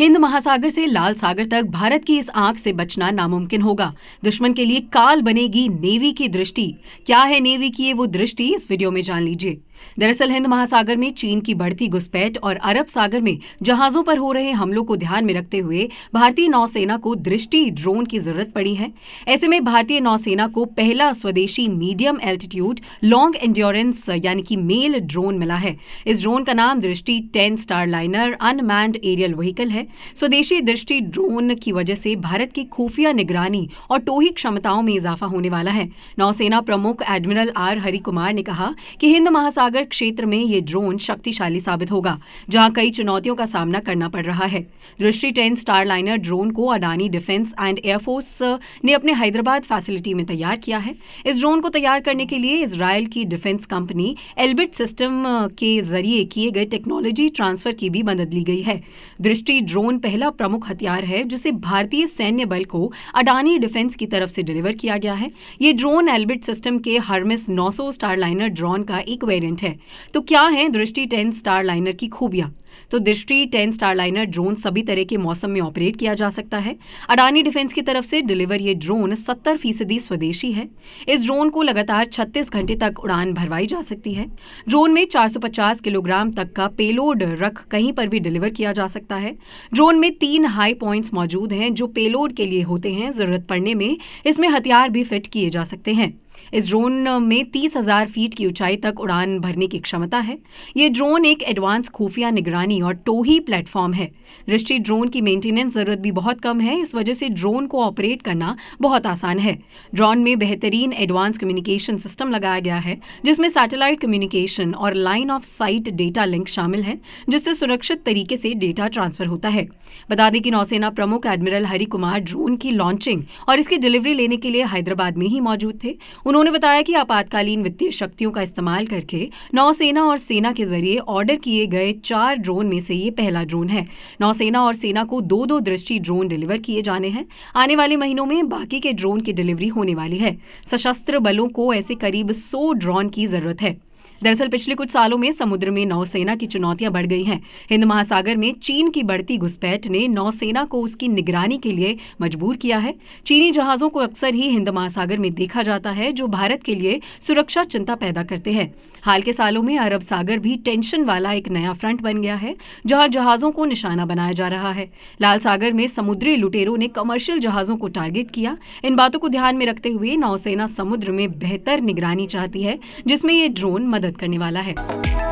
हिंद महासागर से लाल सागर तक भारत की इस आंख से बचना नामुमकिन होगा दुश्मन के लिए काल बनेगी नेवी की दृष्टि क्या है नेवी की ये वो दृष्टि इस वीडियो में जान लीजिए दरअसल हिंद महासागर में चीन की बढ़ती घुसपैठ और अरब सागर में जहाजों पर हो रहे हमलों को ध्यान में रखते हुए भारतीय नौसेना को दृष्टि ड्रोन की जरूरत पड़ी है ऐसे में भारतीय नौसेना को पहला स्वदेशी मीडियम एल्टीट्यूड लॉन्ग एंड्योरेंस यानी कि मेल ड्रोन मिला है इस ड्रोन का नाम Drishti ten star liner unmanned aerial vehicle है स्वदेशी दृष्टि ड्रोन की वजह से भारत की खुफिया निगरानी और टोही क्षमताओं में इजाफा होने वाला है नौसेना प्रमुख एडमिरल आर हरिकुमार ने कहा कि हिंद महासागर सागर क्षेत्र में ये ड्रोन शक्तिशाली साबित होगा जहां कई चुनौतियों का सामना करना पड़ रहा है दृष्टि टेन स्टार लाइनर ड्रोन को अडानी डिफेंस एंड एयरफोर्स ने अपने हैदराबाद फैसिलिटी में तैयार किया है इस ड्रोन को तैयार करने के लिए इसराइल की डिफेंस कंपनी एल्बिट सिस्टम के जरिए किए गए टेक्नोलॉजी ट्रांसफर की भी मदद ली गई है दृष्टि ड्रोन पहला प्रमुख हथियार है जिसे भारतीय सैन्य बल को अडानी डिफेंस की तरफ से डिलीवर किया गया है ये ड्रोन एल्बिट सिस्टम के हर्मिस 900 स्टारलाइनर ड्रोन का एक वेरिएंट पॉइंट है तो क्या है दृष्टि टेन स्टार लाइनर की खूबियां तो दृष्टि टेन स्टार लाइनर ड्रोन सभी तरह के मौसम में ऑपरेट किया जा सकता है अडानी डिफेंस की तरफ से डिलीवर ये ड्रोन सत्तर फीसदी स्वदेशी है इस ड्रोन को लगातार छत्तीस घंटे तक उड़ान भरवाई जा सकती है ड्रोन में चार किलोग्राम तक का पेलोड रख कहीं पर भी डिलीवर किया जा सकता है ड्रोन में तीन हाई पॉइंट्स मौजूद हैं जो पेलोड के लिए होते हैं जरूरत पड़ने में इसमें हथियार भी फिट किए जा सकते हैं इस ड्रोन में तीस हज़ार फीट की ऊंचाई तक उड़ान भरने की क्षमता है ये ड्रोन एक एडवांस खुफिया निगरानी और टोही प्लेटफॉर्म है दृष्टि ड्रोन की मेंटेनेंस ज़रूरत भी बहुत कम है इस वजह से ड्रोन को ऑपरेट करना बहुत आसान है ड्रोन में बेहतरीन एडवांस कम्युनिकेशन सिस्टम लगाया गया है जिसमें सैटेलाइट कम्युनिकेशन और line of sight data link शामिल है जिससे सुरक्षित तरीके से डेटा ट्रांसफर होता है बता दें कि नौसेना प्रमुख एडमिरल हरि कुमार ड्रोन की लॉन्चिंग और इसकी डिलीवरी लेने के लिए हैदराबाद में ही मौजूद थे उन्होंने बताया कि आपातकालीन वित्तीय शक्तियों का इस्तेमाल करके नौसेना और सेना के जरिए ऑर्डर किए गए चार ड्रोन में से ये पहला ड्रोन है नौसेना और सेना को दो दो दृष्टि ड्रोन डिलीवर किए जाने हैं आने वाले महीनों में बाकी के ड्रोन की डिलीवरी होने वाली है सशस्त्र बलों को ऐसे करीब सौ ड्रोन की जरूरत है दरअसल पिछले कुछ सालों में समुद्र में नौसेना की चुनौतियां बढ़ गई हैं हिंद महासागर में चीन की बढ़ती घुसपैठ ने नौसेना को उसकी निगरानी के लिए मजबूर किया है चीनी जहाज़ों को अक्सर ही हिंद महासागर में देखा जाता है जो भारत के लिए सुरक्षा चिंता पैदा करते हैं हाल के सालों में अरब सागर भी टेंशन वाला एक नया फ्रंट बन गया है जहां जहाज़ों को निशाना बनाया जा रहा है लाल सागर में समुद्री लुटेरों ने कमर्शियल जहाज़ों को टारगेट किया इन बातों को ध्यान में रखते हुए नौसेना समुद्र में बेहतर निगरानी चाहती है जिसमें ये ड्रोन मदद करने वाला है